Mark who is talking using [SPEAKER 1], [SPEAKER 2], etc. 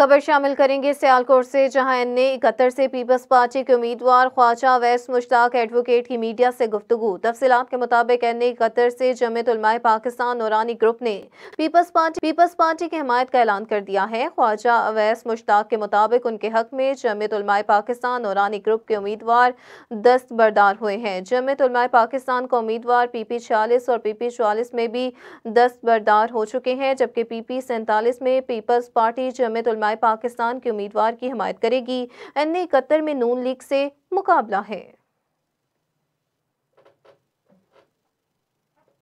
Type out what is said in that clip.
[SPEAKER 1] खबर शामिल करेंगे सियालकोट से जहां एन ए इकहत्तर से पीपल्स पार्टी के उम्मीदवार ख्वाजा वैस मुश्ताक एडवोकेट की मीडिया से गुफ्तु तफसीत के मुताबिक एन ए इकहत्तर से जमत उलमाए पाकिस्तान नौरानी ग्रुप ने पीपल्स पार्टी पीपल्स पार्टी की हमायत का ऐलान कर दिया है ख्वाजा अवैस मुश्ताक के मुताबिक उनके हक में जमत उलमाए पाकिस्तान नौरानी ग्रुप के उम्मीदवार दस्त बरदार हुए हैं जमत उलमाए पाकिस्तान का उम्मीदवार पी पी छियालीस और पी पी चवालीस में भी दस्त बरदार हो चुके हैं जबकि पी पी सैंतालीस में पीपल्स पार्टी जमत रहनमाय पाकिस्तान के उम्मीदवार की हमायत करेगी एन ए इकहत्तर में नून लीग से मुकाबला है